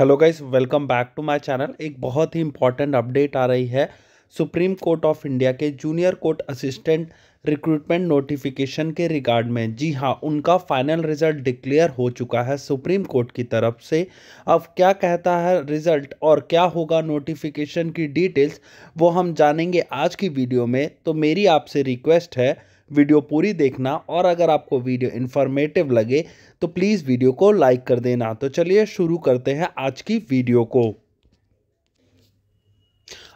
Hello guys welcome back to my channel एक बहुत ही इंपॉर्टेंट अपडेट आ रही है सुप्रीम कोर्ट ऑफ इंडिया के junior court assistant recruitment notification के रिगार्ड में जी हाँ उनका फाइनल रिजल्ट डिक्लेयर हो चुका है सुप्रीम कोर्ट की तरफ से अब क्या कहता है रिजल्ट और क्या होगा नोटिफिकेशन की डिटेल्स वो हम जानेंगे आज की वीडियो में तो मेरी आपसे रिक्वेस्ट है वीडियो पूरी देखना और अगर आपको वीडियो इन्फॉर्मेटिव लगे तो प्लीज़ वीडियो को लाइक कर देना तो चलिए शुरू करते हैं आज की वीडियो को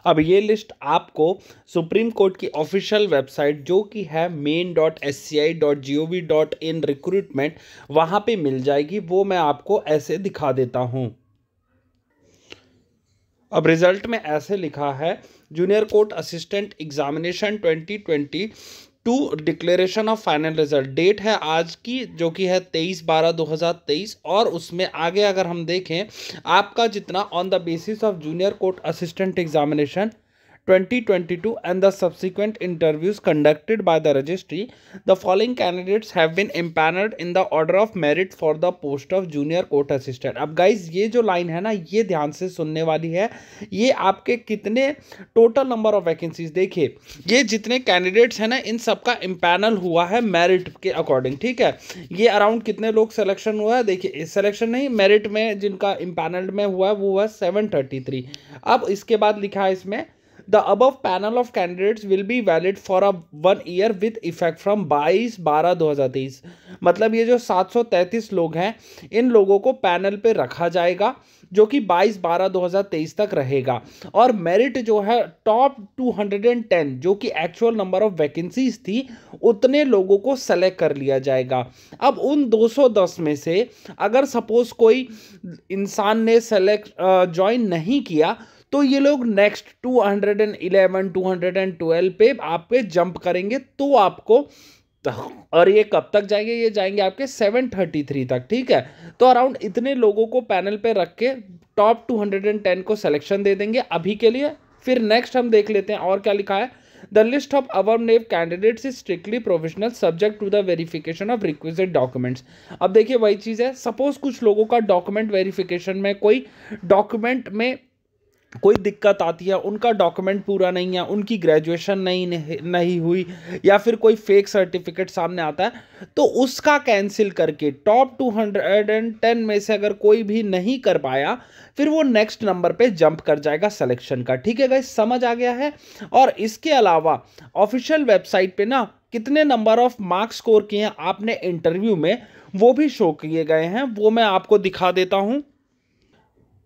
अब ये लिस्ट आपको सुप्रीम कोर्ट की ऑफिशियल वेबसाइट जो कि है main dot S C I dot G O V dot in recruitment वहाँ पर मिल जाएगी वो मैं आपको ऐसे दिखा देता हूँ अब रिजल्ट में ऐसे लिखा है junior court assistant examination 2020 two declaration of final result date है आज की जो कि है तेईस बारह दो हज़ार तेईस और उसमें आगे अगर हम देखें आपका जितना on the basis of junior court assistant examination 2022 and the subsequent interviews conducted by the registry, the following candidates have been empaneled in the order of merit for the post of junior court assistant. अब guys ये जो line है ना ये ध्यान से सुनने वाली है ये आपके कितने टोटल नंबर ऑफ वैकेंसीज देखिए ये जितने कैंडिडेट्स हैं ना इन सबका इम्पैनल हुआ है मेरिट के अकॉर्डिंग ठीक है ये अराउंड कितने लोग सिलेक्शन हुआ है देखिए सिलेक्शन नहीं मेरिट में जिनका इम्पैनल्ड में हुआ है वो हुआ सेवन थर्टी थ्री अब इसके बाद लिखा है इसमें द अब panel of candidates will be valid for a one year with effect from 22 बारह 2023 मतलब ये जो 733 लोग हैं इन लोगों को पैनल पे रखा जाएगा जो कि 22 बारह 2023 तक रहेगा और मेरिट जो है टॉप 210 जो कि एक्चुअल नंबर ऑफ वैकेंसीज थी उतने लोगों को सेलेक्ट कर लिया जाएगा अब उन 210 में से अगर सपोज कोई इंसान ने सेलेक्ट ज्वाइन नहीं किया तो ये लोग नेक्स्ट 211 212 पे आप पे जंप करेंगे तो आपको और ये कब तक जाएंगे ये जाएंगे आपके 733 तक ठीक है तो अराउंड इतने लोगों को पैनल पे रख के टॉप 210 को सिलेक्शन दे देंगे अभी के लिए फिर नेक्स्ट हम देख लेते हैं और क्या लिखा है the list of our new candidates is strictly professional subject to the verification of requested documents अब देखिए वही चीज़ है सपोज कुछ लोगों का डॉक्यूमेंट वेरिफिकेशन में कोई डॉक्यूमेंट में कोई दिक्कत आती है उनका डॉक्यूमेंट पूरा नहीं है उनकी ग्रेजुएशन नहीं नहीं हुई या फिर कोई फेक सर्टिफिकेट सामने आता है तो उसका कैंसिल करके top two hundred and ten में से अगर कोई भी नहीं कर पाया फिर वो नेक्स्ट नंबर पे जंप कर जाएगा सिलेक्शन का ठीक है गाइस समझ आ गया है और इसके अलावा ऑफिशियल वेबसाइट पर ना कितने नंबर ऑफ मार्क्स स्कोर किए हैं आपने इंटरव्यू में वो भी शो किए गए हैं वो मैं आपको दिखा देता हूँ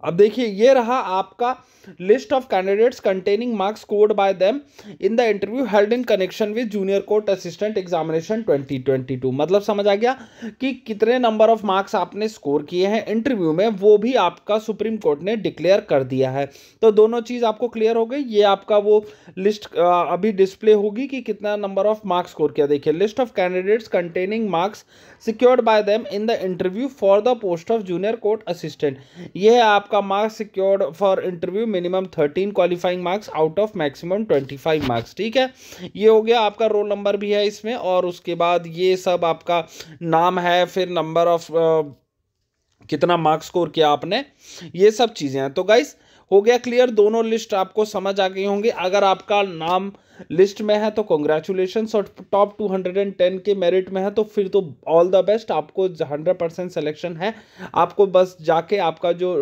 अब देखिए ये रहा आपका list of candidates containing marks scored by them in the interview held in connection with junior court assistant examination 2022 मतलब समझ आ गया कि कितने नंबर ऑफ मार्क्स आपने स्कोर किए हैं इंटरव्यू में वो भी आपका सुप्रीम कोर्ट ने डिक्लेयर कर दिया है तो दोनों चीज़ आपको क्लियर हो गई ये आपका वो लिस्ट अभी डिस्प्ले होगी कि कितना नंबर ऑफ मार्क्स स्कोर किया देखिए list of candidates containing marks secured by them in the interview for the post of junior court assistant यह आप आपका marks secured for interview minimum thirteen qualifying marks out of maximum twenty five marks ठीक है ये हो गया आपका roll number भी है इसमें और उसके बाद ये सब आपका नाम है फिर नंबर ऑफ कितना मार्क्स स्कोर किया आपने ये सब चीज़ें हैं तो गाइज़ हो गया क्लियर दोनों लिस्ट आपको समझ आ गई होंगी अगर आपका नाम लिस्ट में है तो कॉन्ग्रेचुलेशन और टॉप 210 के मेरिट में है तो फिर तो ऑल द बेस्ट आपको 100 परसेंट सेलेक्शन है आपको बस जाके आपका जो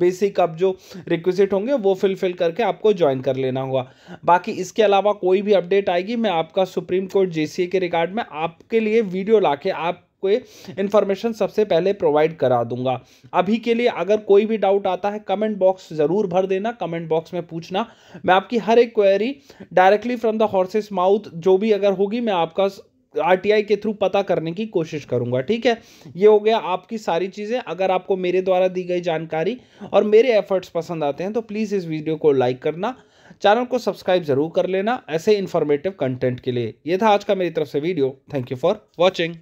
बेसिक अब जो रिक्विजिट होंगे वो फिलफिल करके आपको ज्वाइन कर लेना होगा बाकी इसके अलावा कोई भी अपडेट आएगी मैं आपका सुप्रीम कोर्ट जेसीए के रिकार्ड में आपके लिए वीडियो लाके आप आपको इन्फॉर्मेशन सबसे पहले प्रोवाइड करा दूंगा अभी के लिए अगर कोई भी डाउट आता है कमेंट बॉक्स ज़रूर भर देना कमेंट बॉक्स में पूछना मैं आपकी हर एक query directly from the horse's mouth जो भी अगर होगी मैं आपका आरटीआई के थ्रू पता करने की कोशिश करूंगा ठीक है ये हो गया आपकी सारी चीज़ें अगर आपको मेरे द्वारा दी गई जानकारी और मेरे एफर्ट्स पसंद आते हैं तो प्लीज़ इस वीडियो को लाइक करना चैनल को सब्सक्राइब ज़रूर कर लेना ऐसे इन्फॉर्मेटिव कंटेंट के लिए ये था आज का मेरी तरफ से video thank you for watching